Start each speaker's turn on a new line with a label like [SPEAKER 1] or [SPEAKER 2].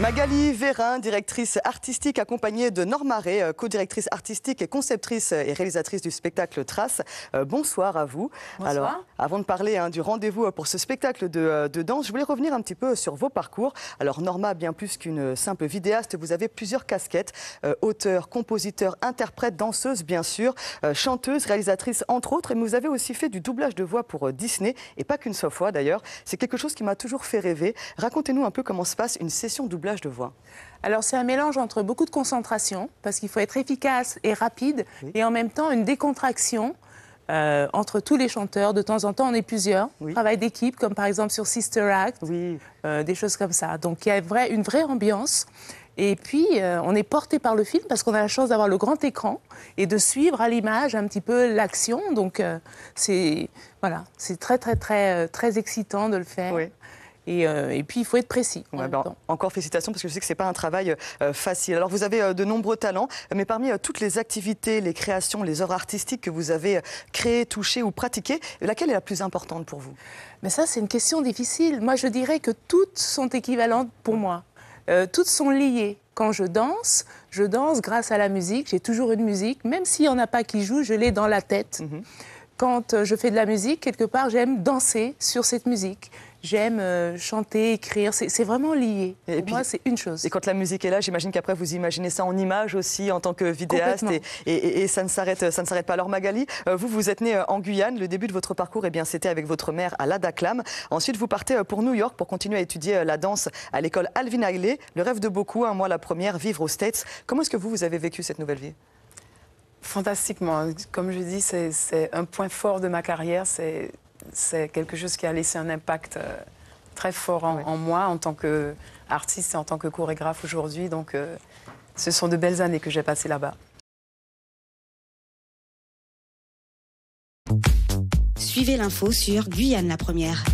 [SPEAKER 1] Magali Vérin, directrice artistique accompagnée de Ray, euh, co-directrice artistique et conceptrice euh, et réalisatrice du spectacle Trace. Euh, bonsoir à vous. Bonsoir. Alors, avant de parler hein, du rendez-vous pour ce spectacle de, danse, je voulais revenir un petit peu sur vos parcours. Alors, Norma, bien plus qu'une simple vidéaste, vous avez plusieurs casquettes auteur, compositeur, interprète, danseuse, bien sûr, chanteuse, réalisatrice, entre autres. Et vous avez aussi fait du doublage de voix pour Disney, et pas qu'une seule fois d'ailleurs. C'est quelque chose qui m'a toujours fait rêver. Racontez-nous un peu comment se passe une session doublage
[SPEAKER 2] de voix alors c'est un mélange entre beaucoup de concentration, parce qu'il faut être efficace et rapide, et en même temps une décontraction euh, entre tous les chanteurs. De temps en temps, on est plusieurs. Travail d'équipe, comme par exemple sur Sister Act, oui. Euh, des choses comme ça. Donc il y a vrai, une vraie ambiance. Et puis, euh, on est porté par le film parce qu'on a la chance d'avoir le grand écran et de suivre à l'image un petit peu l'action. Donc, c'est voilà, c'est très, très, très, très excitant de le faire. Euh, et, puis, il faut être précis. Ben, encore félicitations,
[SPEAKER 1] parce que je sais que ce n'est pas un travail euh, facile. Alors, vous avez euh, de nombreux talents, mais parmi toutes les activités, les créations, les œuvres artistiques que vous avez créées, touchées ou pratiquées, laquelle est la plus importante pour vous
[SPEAKER 2] Mais ça, c'est une question difficile. Moi, je dirais que toutes sont équivalentes pour moi. toutes sont liées. Quand je danse, je danse grâce à la musique. J'ai toujours une musique. Même s'il n'y en a pas qui joue, je l'ai dans la tête. Mhm. Quand je fais de la musique, quelque part, j'aime danser sur cette musique j'aime euh, chanter, écrire. C'est vraiment lié. Et Pour moi, c'est
[SPEAKER 1] une chose. Et quand la musique est là, j'imagine qu'après, vous imaginez ça en image aussi, en tant que vidéaste. Et, et, et, ça ne s'arrête pas. Alors, Magali, euh, vous, vous êtes née euh, en Guyane. Le début de votre parcours, eh bien, c'était avec votre mère à l'Adaclam. Ensuite, vous partez pour New York pour continuer à étudier la danse à l'école Alvin Ailey. Le rêve de beaucoup, un la première, vivre aux States. Comment est-ce que vous, vous avez vécu cette nouvelle vie
[SPEAKER 3] Fantastiquement. Comme je dis, c'est un point fort de ma carrière. C'est c'est quelque chose qui a laissé un impact euh, très fort en, moi en tant qu'artiste et en tant que chorégraphe aujourd'hui. Donc, euh, ce sont de belles années que j'ai passées là-bas.
[SPEAKER 2] Suivez l'info sur Guyane la première.